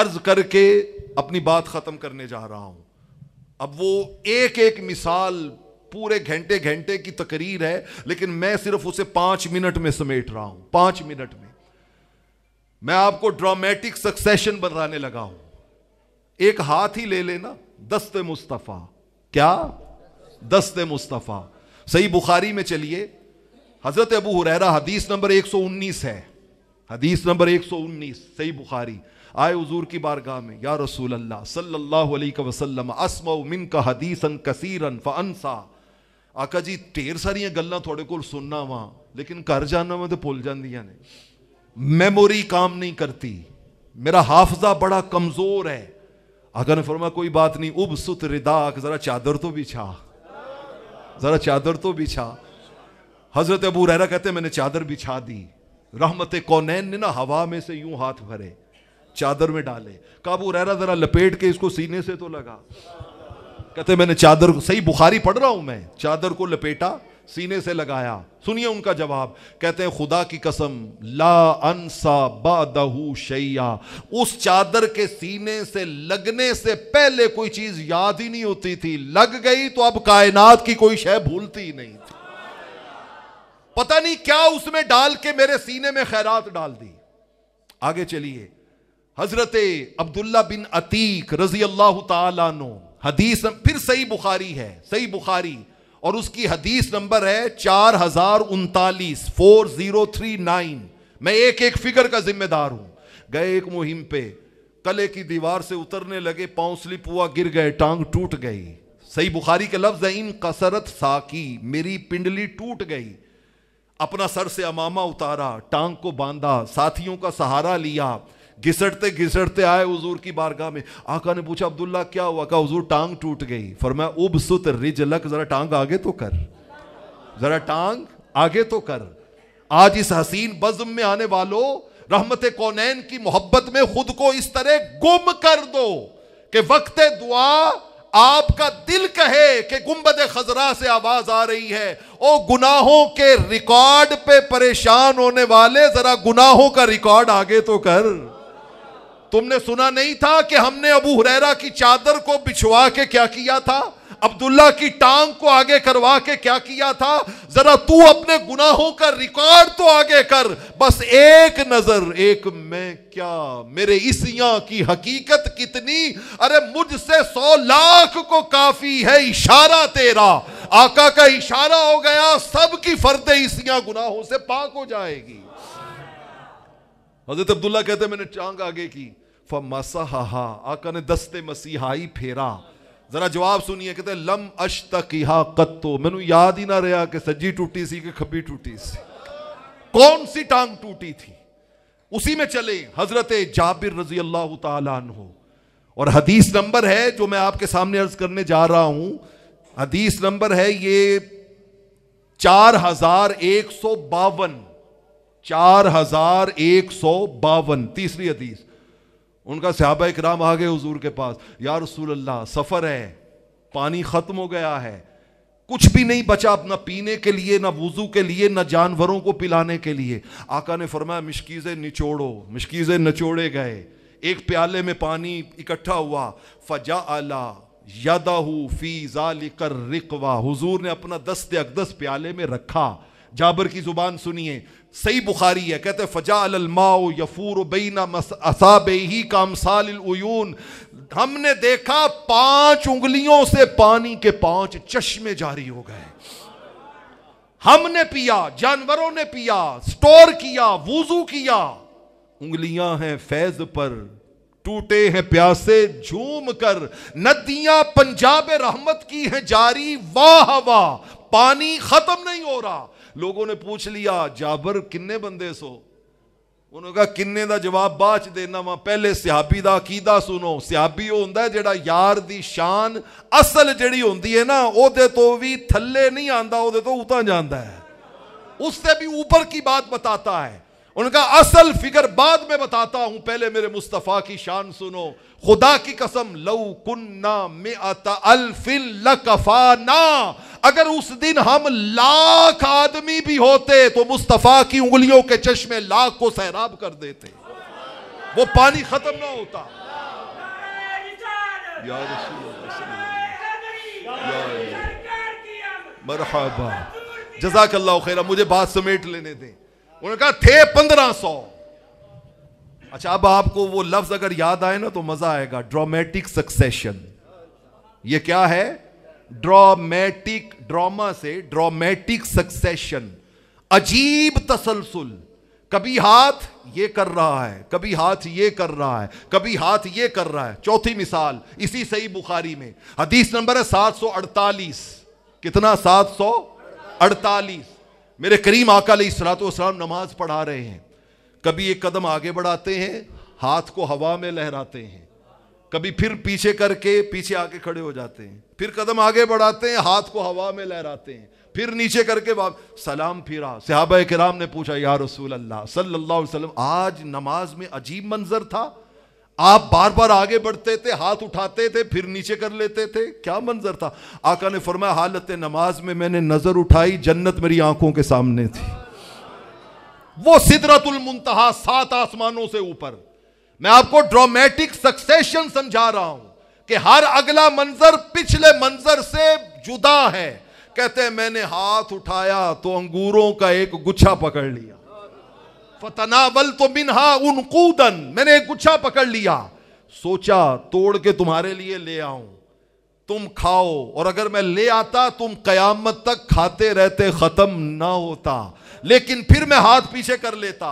अर्ज करके अपनी बात खत्म करने जा रहा हूं अब वो एक एक मिसाल पूरे घंटे घंटे की तकरीर है लेकिन मैं सिर्फ उसे पांच मिनट में समेट रहा हूं पांच मिनट में मैं आपको ड्रामेटिक सक्सेशन बताने लगा हूं एक हाथ ही ले लेना दस्ते मुस्तफ़ा क्या दस्ते मुस्तफ़ा सही बुखारी में चलिए हजरत अबू हुरैरा हदीस नंबर 119 है हदीस नंबर 119 सही बुखारी आए हजूर की बारगाह में या रसूल अल्लाह सल्लल्लाहु अलैहि वसल्लम असमा मिन का हदीसन कसीरन फ़नसा आका जी ढेर सारिया गलों थोड़े को सुनना वा लेकिन घर जाना वा तो भुल ਜਾਂਦੀਆਂ ਨੇ मेमोरी काम नहीं करती मेरा हाफजा बड़ा कमजोर है आका ने फरमा कोई बात नहीं उब सुत रिदाक जरा चादर तो बिछा जरा चादर तो बिछा हजरत अबू रहरा कहते मैंने चादर बिछा दी रहमत कौनैन ने ना हवा में से यूं हाथ भरे चादर में डाले काबू रहरा जरा लपेट के इसको सीने से तो लगा कहते मैंने चादर को सही बुखारी पढ़ रहा हूं मैं चादर को लपेटा सीने से लगाया सुनिए उनका जवाब कहते हैं खुदा की कसम ला अनसा बादहू शैया उस चादर के सीने से लगने से पहले कोई चीज याद ही नहीं होती थी लग गई तो अब कायनात की कोई शह भूलती ही नहीं थी पता नहीं क्या उसमें डाल के मेरे सीने में खैरात डाल दी आगे चलिए हजरत अब्दुल्ला बिन अतीक रजी अल्लाह तुम हदीस फिर सही बुखारी है सही बुखारी और उसकी हदीस नंबर है चार हजार उनतालीस फोर जीरो थ्री नाइन मैं एक एक फिगर का जिम्मेदार हूं गए एक मुहिम पे कले की दीवार से उतरने लगे पांव स्लिप हुआ गिर गए टांग टूट गई सही बुखारी के लफ्ज है इन कसरत साकी मेरी पिंडली टूट गई अपना सर से अमामा उतारा टांग को बांधा साथियों का सहारा लिया घिसटते घिसटते आए हुजूर की बारगाह में आका ने पूछा अब्दुल्ला क्या हुआ कहा हुजूर टांग टूट गई फरमाया उब सुत रिजलक जरा टांग आगे तो कर जरा टांग आगे तो कर आज इस हसीन बज्म में आने वालों रहमत कौनैन की मोहब्बत में खुद को इस तरह गुम कर दो कि वक्त दुआ आपका दिल कहे कि गुम्बद खजरा से आवाज आ रही है ओ गुनाहों के रिकॉर्ड पे परेशान होने वाले जरा गुनाहों का रिकॉर्ड आगे तो कर तुमने सुना नहीं था कि हमने अबू हुरैरा की चादर को बिछवा के क्या किया था अब्दुल्ला की टांग को आगे करवा के क्या किया था जरा तू अपने गुनाहों का रिकॉर्ड तो आगे कर बस एक नजर एक मैं क्या मेरे इस यहाँ की हकीकत कितनी अरे मुझसे सौ लाख को काफी है इशारा तेरा आका का इशारा हो गया सबकी फर्द इसियां गुनाहों से पाक हो जाएगी हजरत अब्दुल्ला कहते मैंने टांग आगे की मसहा आका ने दस्ते मसीहा फेरा जरा जवाब सुनिए कहते लम अश तक कत्तो मैनू याद ही ना रहा कि सज्जी टूटी सी कि खब्बी टूटी सी कौन सी टांग टूटी थी उसी में चले हजरत जाबिर रजी अल्लाह तु और हदीस नंबर है जो मैं आपके सामने अर्ज करने जा रहा हूं हदीस नंबर है ये चार हजार एक सौ बावन चार हजार एक सौ बावन तीसरी हदीस उनका सहाबा इकराम आ गए हजूर के पास यार रसूल अल्लाह सफ़र है पानी ख़त्म हो गया है कुछ भी नहीं बचा ना पीने के लिए ना वज़ू के लिए ना जानवरों को पिलाने के लिए आका ने फरमाया मिशकीजे निचोड़ो मिशकीजे नचोड़े गए एक प्याले में पानी इकट्ठा हुआ फजा आला यदाहू फी जालिकर रिकवा हुजूर ने अपना दस्त अकदस प्याले में रखा जाबर की ज़ुबान सुनिए सही बुखारी है कहते फ़जा माओ यफूर बेना असाब ही कामसालयून हमने देखा पांच उंगलियों से पानी के पांच चश्मे जारी हो गए हमने पिया जानवरों ने पिया स्टोर किया वूजू किया उंगलियां हैं फैज पर टूटे हैं प्यासे झूम कर नदियां पंजाब रहमत की हैं जारी वाह वाह पानी खत्म नहीं हो रहा लोगों ने पूछ लिया जाबर किन्ने बंदे सो उन्होंने कहा किन्ने का जवाब बाद देना वा पहले सियाबी का अकीदा सुनो सियाबी होंगे जोड़ा यार की शान असल जी होंगी है ना वो तो भी थले नहीं आता वो तो उतर जाता है उससे भी ऊपर की बात बताता है उनका असल फिगर बाद में बताता हूं पहले मेरे मुस्तफ़ा की शान सुनो खुदा की कसम लऊ कुन्ना में अल्फिन लकफाना अगर उस दिन हम लाख आदमी भी होते तो मुस्तफ़ा की उंगलियों के चश्मे लाख को सैराब कर देते वो पानी खत्म ना होता मरहबा जजाक अल्लाह मुझे बात समेट लेने दें उन्होंने कहा थे पंद्रह सौ अच्छा अब आपको वो लफ्ज अगर याद आए ना तो मजा आएगा ड्रामेटिक सक्सेशन ये क्या है ड्रामेटिक ड्रामा से ड्रामेटिक सक्सेशन अजीब तसलसल कभी हाथ ये कर रहा है कभी हाथ ये कर रहा है कभी हाथ ये कर रहा है चौथी मिसाल इसी सही बुखारी में हदीस नंबर है 748 कितना 748 मेरे करीम आका सलातम नमाज पढ़ा रहे हैं कभी एक कदम आगे बढ़ाते हैं हाथ को हवा में लहराते हैं कभी फिर पीछे करके पीछे आके खड़े हो जाते हैं फिर कदम आगे बढ़ाते हैं हाथ को हवा में लहराते हैं फिर नीचे करके सलाम फिरा के कराम ने पूछा या रसूल अल्लाह सल्लल्लाहु अलैहि वसल्लम आज नमाज में अजीब मंजर था आप बार बार आगे बढ़ते थे हाथ उठाते थे फिर नीचे कर लेते थे क्या मंजर था आका ने फरमाया हालत नमाज में मैंने नजर उठाई जन्नत मेरी आंखों के सामने थी वो सिदरतुल मुंतहा सात आसमानों से ऊपर मैं आपको ड्रामेटिक सक्सेशन समझा रहा हूं कि हर अगला मंजर पिछले मंजर से जुदा है कहते हैं मैंने हाथ उठाया तो अंगूरों का एक गुच्छा पकड़ लिया फतनावल तो मिनहा उनकूदन मैंने एक गुच्छा पकड़ लिया सोचा तोड़ के तुम्हारे लिए ले आऊं तुम खाओ और अगर मैं ले आता तुम कयामत तक खाते रहते खत्म ना होता लेकिन फिर मैं हाथ पीछे कर लेता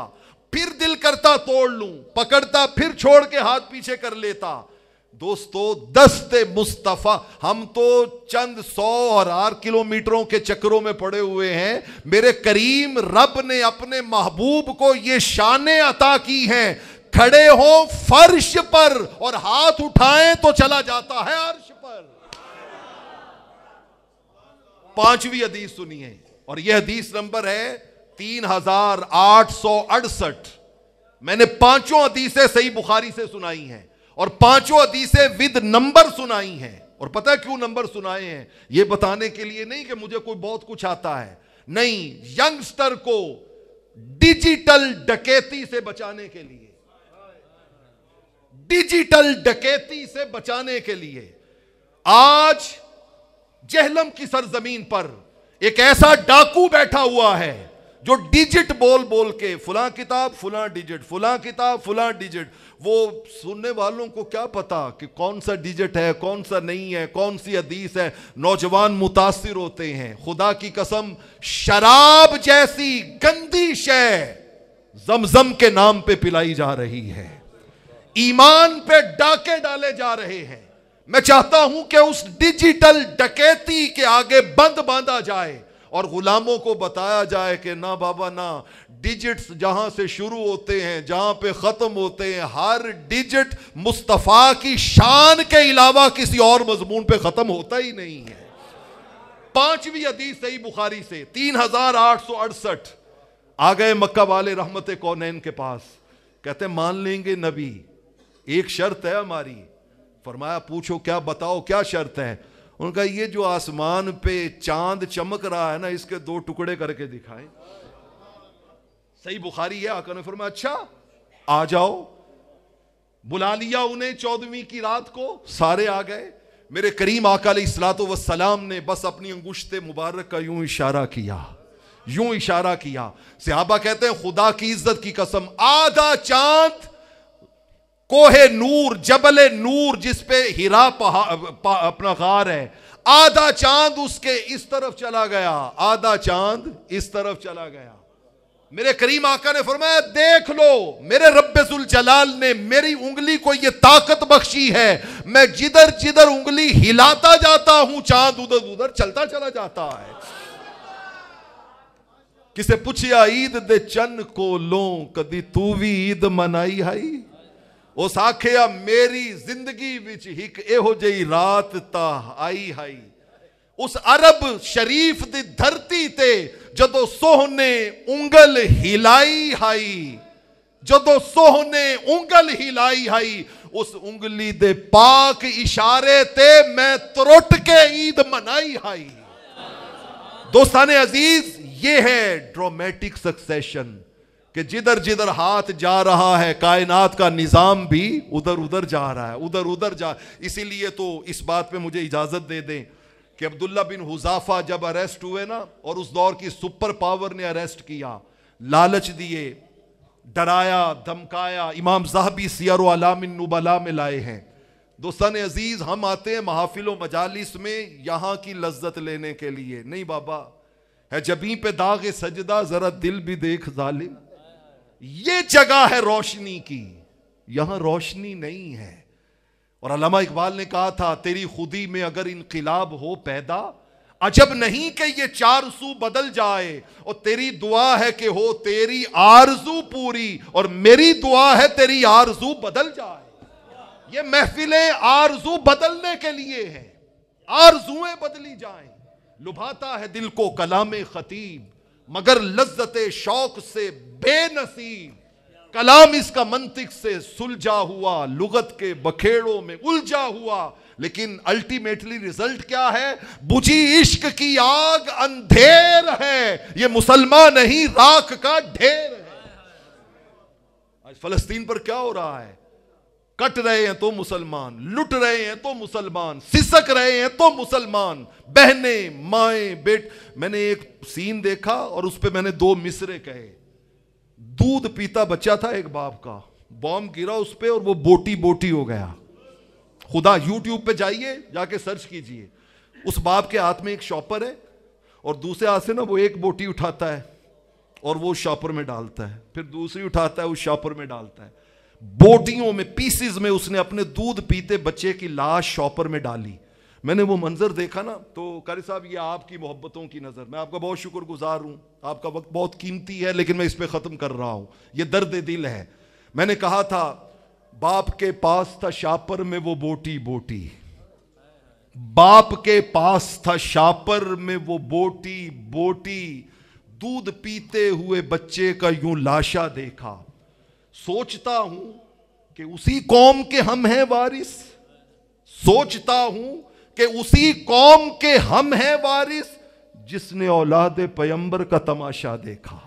फिर दिल करता तोड़ लूं पकड़ता फिर छोड़ के हाथ पीछे कर लेता दोस्तों दस्ते मुस्तफ़ा हम तो चंद सौ और आर किलोमीटरों के चक्रों में पड़े हुए हैं मेरे करीम रब ने अपने महबूब को ये शाने अता की हैं खड़े हो फर्श पर और हाथ उठाएं तो चला जाता है अर्श पर पांचवी हदीस सुनिए और यह हदीस नंबर है तीन हजार आठ सौ अड़सठ मैंने पांचों अदीसें सही बुखारी से सुनाई हैं और पांचों अदीसें विद नंबर सुनाई हैं और पता है क्यों नंबर सुनाए हैं यह बताने के लिए नहीं कि मुझे कोई बहुत कुछ आता है नहीं यंगस्टर को डिजिटल डकैती से बचाने के लिए डिजिटल डकैती से बचाने के लिए आज जहलम की सरजमीन पर एक ऐसा डाकू बैठा हुआ है जो डिजिट बोल बोल के फुला किताब फुला डिजिट फुला किताब फुला डिजिट वो सुनने वालों को क्या पता कि कौन सा डिजिट है कौन सा नहीं है कौन सी अदीस है नौजवान मुतासर होते हैं खुदा की कसम शराब जैसी गंदी शय जमजम के नाम पे पिलाई जा रही है ईमान पे डाके डाले जा रहे हैं मैं चाहता हूं कि उस डिजिटल डकैती के आगे बंद बांधा जाए और ग़ुलामों को बताया जाए कि ना बाबा ना डिजिट्स जहां से शुरू होते हैं जहां पे ख़त्म होते हैं हर डिजिट मुस्तफ़ा की शान के अलावा किसी और मजमून पे ख़त्म होता ही नहीं है पांचवी अदीस सही बुखारी से तीन हजार आठ सौ अड़सठ आ गए मक्का वाले रहमत कौनैन के पास कहते मान लेंगे नबी एक शर्त है हमारी फरमाया पूछो क्या बताओ क्या शर्त है उनका ये जो आसमान पे चांद चमक रहा है ना इसके दो टुकड़े करके दिखाए सही बुखारी है आका ने फरमाया अच्छा आ जाओ बुला लिया उन्हें चौदहवीं की रात को सारे आ गए मेरे करीम आका सलात वसलाम ने बस अपनी अंगुश्ते मुबारक का यूं इशारा किया यूं इशारा किया सिहाबा कहते हैं खुदा की इज्जत की कसम आधा चांद कोहे नूर जबल नूर जिसपे हिरा हीरा अपना गार है आधा चांद उसके इस तरफ चला गया आधा चांद इस तरफ चला गया मेरे करीम आका ने फरमाया देख लो मेरे रब्बुल जलाल ने मेरी उंगली को ये ताकत बख्शी है मैं जिधर जिधर उंगली हिलाता जाता हूं चांद उधर उधर चलता चला जाता है किसे पूछिया ईद दे चन को लो कदी तू भी ईद मनाई हाई ਉਸ ਆਖਿਆ ਮੇਰੀ ਜ਼ਿੰਦਗੀ ਵਿੱਚ ਇੱਕ ਇਹੋ ਜਿਹੀ ਰਾਤ ਤਾਂ ਆਈ ਹਾਈ ਉਸ ਅਰਬ ਸ਼ਰੀਫ ਦੀ ਧਰਤੀ ਤੇ ਜਦੋਂ ਸੋਹਣੇ ਉਂਗਲ ਹਿਲਾਈ ਹਾਈ ਜਦੋਂ ਸੋਹਣੇ ਉਂਗਲ ਹਿਲਾਈ ਹਾਈ ਉਸ ਉਂਗਲੀ ਦੇ پاک ਇਸ਼ਾਰੇ ਤੇ ਮੈਂ ਤਰੁੱਟ ਕੇ ਈਦ ਮਨਾਈ ਹਾਈ ਦੋਸਤਾਨੇ ਅਜ਼ੀਜ਼ ਇਹ ਹੈ ਡਰਾਮੈਟਿਕ ਸਕਸੈਸ਼ਨ कि जिधर जिधर हाथ जा रहा है कायनात का निज़ाम भी उधर उधर जा रहा है उधर उधर जा इसीलिए तो इस बात पे मुझे इजाज़त दे दें कि अब्दुल्ला बिन हुजाफा जब अरेस्ट हुए ना और उस दौर की सुपर पावर ने अरेस्ट किया लालच दिए डराया धमकाया इमाम साहबी सियर नुबला में लाए हैं दोस्तान अजीज़ हम आते हैं महाफिल मजालिस में यहाँ की लज्जत लेने के लिए नहीं बाबा है जबी पे दाग सजदा ज़रा दिल भी देख जालिम ये जगह है रोशनी की यहां रोशनी नहीं है और अलामा इकबाल ने कहा था तेरी खुदी में अगर इनकलाब हो पैदा अजब नहीं कि ये चार सू बदल जाए और तेरी दुआ है कि हो तेरी आरजू पूरी और मेरी दुआ है तेरी आरजू बदल जाए ये महफिलें आरजू बदलने के लिए है आरजुए बदली जाए लुभाता है दिल को कलाम खतीब मगर लज्जत शौक से बेनसीब कलाम इसका मंतिक से सुलझा हुआ लुगत के बखेड़ों में उलझा हुआ लेकिन अल्टीमेटली रिजल्ट क्या है बुझी इश्क की आग अंधेर है ये मुसलमान नहीं राख का ढेर है आज फलस्तीन पर क्या हो रहा है कट रहे हैं तो मुसलमान लुट रहे हैं तो मुसलमान सिसक रहे हैं तो मुसलमान बहने माए बेट मैंने एक सीन देखा और उस पर मैंने दो मिसरे कहे दूध पीता बच्चा था एक बाप का बॉम्ब गिरा उस पर और वो बोटी बोटी हो गया खुदा यूट्यूब पे जाइए जाके सर्च कीजिए उस बाप के हाथ में एक शॉपर है और दूसरे हाथ से ना वो एक बोटी उठाता है और वो शॉपर में डालता है फिर दूसरी उठाता है उस शॉपर में डालता है बोटियों में पीसीज में उसने अपने दूध पीते बच्चे की लाश शॉपर में डाली मैंने वो मंज़र देखा ना तो कारी साहब ये आपकी मोहब्बतों की नज़र मैं आपका बहुत शुक्रगुजार हूँ आपका वक्त बहुत कीमती है लेकिन मैं इस पर ख़त्म कर रहा हूँ ये दर्द दिल है मैंने कहा था बाप के पास था शापर में वो बोटी बोटी बाप के पास था शापर में वो बोटी बोटी दूध पीते हुए बच्चे का यूं लाशा देखा सोचता हूं कि उसी कौम के हम हैं वारिस सोचता हूं कि उसी कौम के हम हैं वारिस जिसने औलाद पयंबर का तमाशा देखा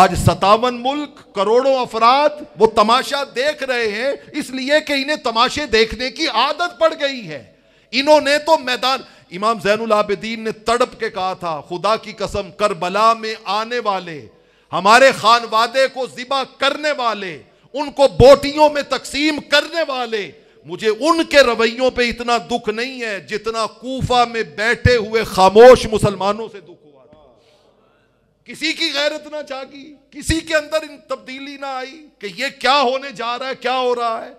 आज सतावन मुल्क करोड़ों अफराद वो तमाशा देख रहे हैं इसलिए कि इन्हें तमाशे देखने की आदत पड़ गई है इन्होंने तो मैदान इमाम जैनुल आबिदीन ने तड़प के कहा था खुदा की कसम करबला में आने वाले हमारे खानवादे को जिबा करने वाले उनको बोटियों में तकसीम करने वाले मुझे उनके रवैयों पे इतना दुख नहीं है जितना कूफा में बैठे हुए खामोश मुसलमानों से दुख हुआ था किसी की गैरत ना जागी किसी के अंदर इन तब्दीली ना आई कि ये क्या होने जा रहा है क्या हो रहा है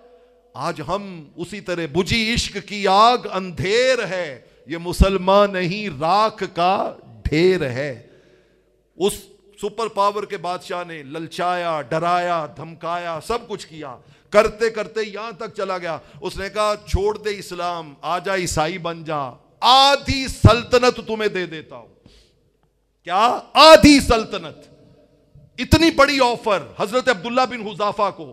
आज हम उसी तरह बुझी इश्क की आग अंधेर है ये मुसलमान नहीं राख का ढेर है उस सुपर पावर के बादशाह ने ललचाया डराया धमकाया सब कुछ किया करते करते यहां तक चला गया उसने कहा छोड़ दे इस्लाम आ जा ईसाई बन जा आधी सल्तनत तुम्हें दे देता हूं क्या आधी सल्तनत इतनी बड़ी ऑफर हजरत अब्दुल्ला बिन हुजाफा को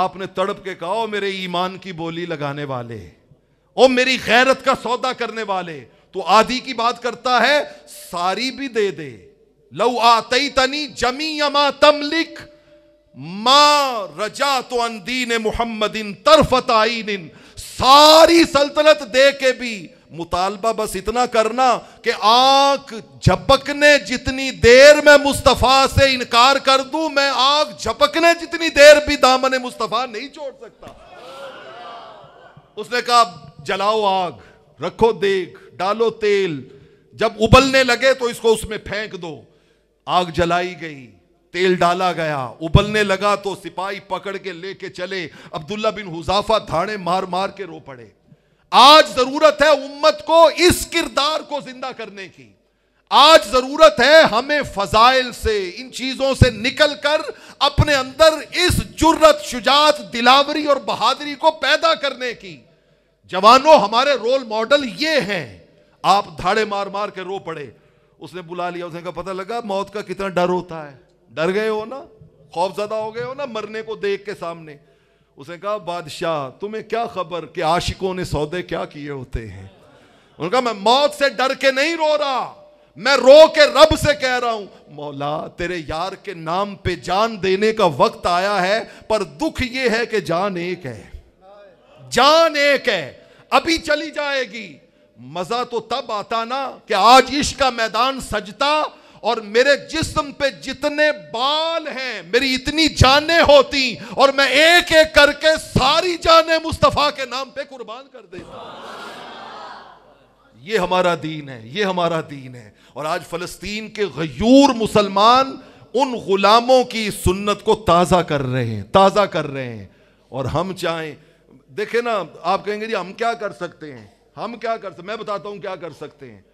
आपने तड़प के कहा मेरे ईमान की बोली लगाने वाले ओ मेरी खैरत का सौदा करने वाले तो आधी की बात करता है सारी भी दे दे लऊ आतई तनी जमी अमा तमलिख लिख माँ रजा तो अंदीन इन तरफत इन सारी सल्तनत दे के भी मुतालबा बस इतना करना कि आंख झपकने जितनी देर में मुस्तफ़ा से इनकार कर दूं मैं आंख झपकने जितनी देर भी दामन मुस्तफ़ा नहीं छोड़ सकता उसने कहा जलाओ आग रखो देख डालो तेल जब उबलने लगे तो इसको उसमें फेंक दो आग जलाई गई तेल डाला गया उबलने लगा तो सिपाही पकड़ के लेके चले अब्दुल्ला बिन हुजाफा धाड़े मार मार के रो पड़े आज जरूरत है उम्मत को इस किरदार को जिंदा करने की आज जरूरत है हमें फजाइल से इन चीजों से निकलकर अपने अंदर इस जुर्रत शुजात दिलावरी और बहादुरी को पैदा करने की जवानों हमारे रोल मॉडल ये हैं आप धाड़े मार मार के रो पड़े उसने बुला लिया उसने कहा पता लगा मौत का कितना डर होता है डर गए हो ना खौफ ज्यादा हो गए हो ना मरने को देख के सामने उसने कहा बादशाह तुम्हें क्या खबर कि आशिकों ने सौदे क्या किए होते हैं उन्होंने कहा मैं मौत से डर के नहीं रो रहा मैं रो के रब से कह रहा हूं मौला तेरे यार के नाम पे जान देने का वक्त आया है पर दुख यह है कि जान एक है जान एक है अभी चली जाएगी मजा तो तब आता ना कि आज इश्क का मैदान सजता और मेरे जिस्म पे जितने बाल हैं मेरी इतनी जानें होती और मैं एक एक करके सारी जानें मुस्तफ़ा के नाम पे कुर्बान कर देता ये हमारा दीन है ये हमारा दीन है और आज फलस्तीन के गयूर मुसलमान उन गुलामों की सुन्नत को ताज़ा कर रहे हैं ताज़ा कर रहे हैं और हम चाहें देखे ना आप कहेंगे जी हम क्या कर सकते हैं हम क्या कर सकते मैं बताता हूं क्या कर सकते हैं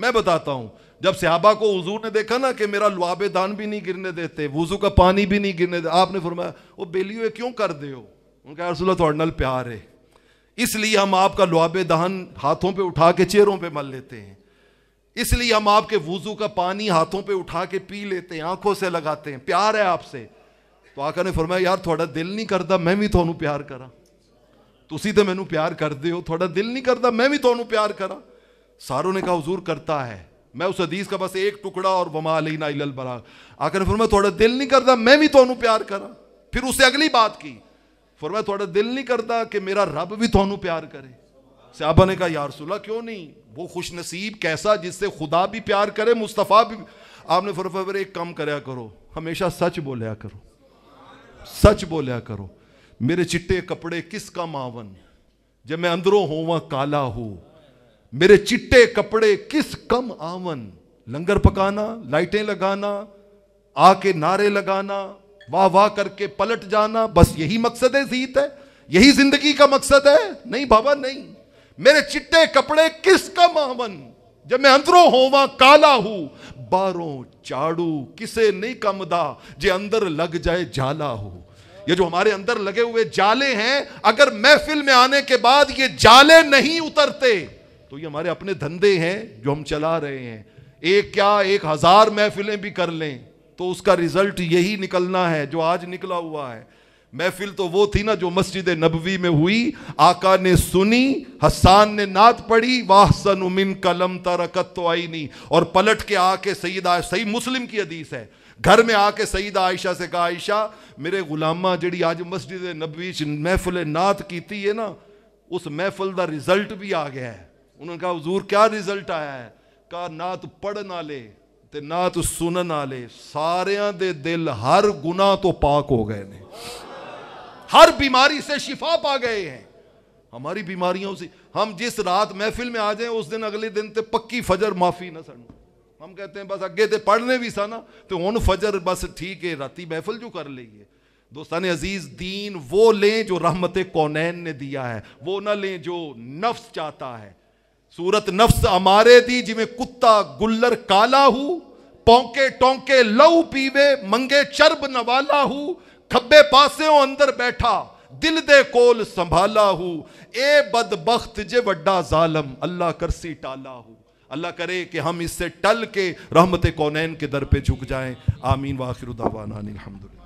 मैं बताता हूं जब सहाबा को हजूर ने देखा ना कि मेरा लुआबे दान भी नहीं गिरने देते वजू का पानी भी नहीं गिरने देते आपने फरमाया वो बेलियो क्यों कर दे उनका अरसुल्ला थोड़े तो प्यार है इसलिए हम आपका लुआब दान हाथों पे उठा के चेहरों पे मल लेते हैं इसलिए हम आपके वजू का पानी हाथों पे उठा के पी लेते हैं आंखों से लगाते हैं प्यार है आपसे तो आका ने फरमाया यार थोड़ा दिल नहीं करता मैं भी थोनू तो प्यार करा तुम तो मैनू प्यार कर हो थोड़ा दिल नहीं करता मैं भी थोनू तो प्यार करा सारों ने कहा हजूर करता है मैं उस हदीस का बस एक टुकड़ा और वमा इल बरा फिर मैं थोड़ा दिल नहीं करता मैं भी थोनू तो प्यार करा फिर उससे अगली बात की फिर मैं थोड़ा दिल नहीं करता कि मेरा रब भी थोनू तो प्यार करे सहाबा ने कहा यारसुल्ला क्यों नहीं वो खुश नसीब कैसा जिससे खुदा भी प्यार करे मुस्तफ़ा भी आपने फिर एक कम कराया करो हमेशा सच बोलिया करो सच बोलिया करो मेरे चिट्टे कपड़े किसका मावन जब मैं अंदरों वह काला हो मेरे चिट्टे कपड़े किस कम आवन लंगर पकाना लाइटें लगाना आके नारे लगाना वाह वाह करके पलट जाना बस यही मकसद है जीत है यही जिंदगी का मकसद है नहीं बाबा नहीं मेरे चिट्टे कपड़े किस कम आवन जब मैं अंदरों वहां काला हूं बारो चाड़ू किसे नहीं कम दा जे अंदर लग जाए जाला हो ये जो हमारे अंदर लगे हुए जाले हैं अगर महफिल में आने के बाद ये जाले नहीं उतरते तो ये हमारे अपने धंधे हैं जो हम चला रहे हैं एक क्या एक हजार महफिलें भी कर लें तो उसका रिजल्ट यही निकलना है जो आज निकला हुआ है महफिल तो वो थी ना जो मस्जिद नबवी में हुई आका ने सुनी हसान ने नात पढ़ी सन उमिन कलम तरकत तो आई नहीं और पलट के आके सईद सही मुस्लिम की अदीस है घर में आके सईद आयशा से कहा आयशा मेरे गुलामा जड़ी आज मस्जिद नबवी महफिल नात की थी है ना उस महफिल का रिजल्ट भी आ गया है उन्होंने कहा हजूर क्या रिजल्ट आया है कहा ना तू तो पढ़न आले ना ਨਾ तो सुन ना ले सारे ਦੇ दिल हर गुना तो पाक हो गए ने हर बीमारी से शिफा पा गए हैं हमारी बीमारियों से हम जिस रात महफिल में आ जाए उस दिन अगले दिन तो पक्की फजर माफी ना सन हम कहते हैं बस अगे तो पढ़ने भी सा ना तो हूँ फजर बस ठीक है राति महफिल जो कर ली लीए दोस्तान अजीज दीन वो लें जो रहमत कौनैन ने दिया है वो ना लें जो नफ्स चाहता है सूरत नफ्स अमारे दी जिमें कुत्ता गुल्लर काला हूँ पौके टोंके लव पीवे मंगे चर्ब नवाला हूँ खब्बे पासे अंदर बैठा दिल दे कोल संभाला हूँ ए बदबख्त जे वड्डा जालम अल्लाह करसी टाला हूँ अल्लाह करे कि हम इससे टल के रहमत कौनैन के दर पे झुक जाएं आमीन वाखिर दावाना अलहमदुल्ला